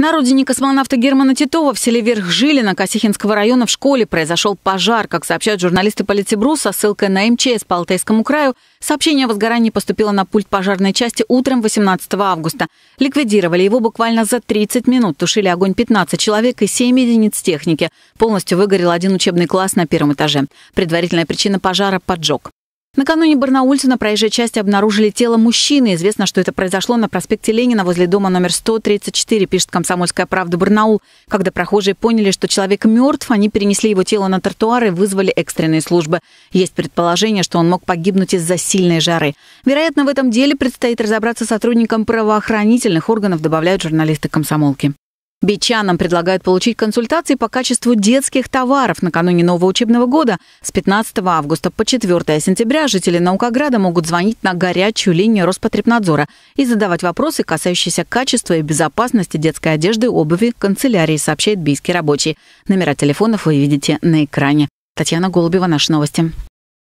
На родине космонавта Германа Титова в селе Верхжилино Косихинского района в школе произошел пожар. Как сообщают журналисты Политибру со ссылкой на МЧС по Алтайскому краю, сообщение о возгорании поступило на пульт пожарной части утром 18 августа. Ликвидировали его буквально за 30 минут. Тушили огонь 15 человек и 7 единиц техники. Полностью выгорел один учебный класс на первом этаже. Предварительная причина пожара – поджог. Накануне Барнаульца на проезжей части обнаружили тело мужчины. Известно, что это произошло на проспекте Ленина возле дома номер 134, пишет «Комсомольская правда» Барнаул. Когда прохожие поняли, что человек мертв, они перенесли его тело на тротуар и вызвали экстренные службы. Есть предположение, что он мог погибнуть из-за сильной жары. Вероятно, в этом деле предстоит разобраться сотрудникам правоохранительных органов, добавляют журналисты комсомолки. Бичанам предлагают получить консультации по качеству детских товаров накануне нового учебного года. С 15 августа по 4 сентября жители Наукограда могут звонить на горячую линию Роспотребнадзора и задавать вопросы, касающиеся качества и безопасности детской одежды, обуви, канцелярии, сообщает бийский рабочий. Номера телефонов вы видите на экране. Татьяна Голубева, наши новости.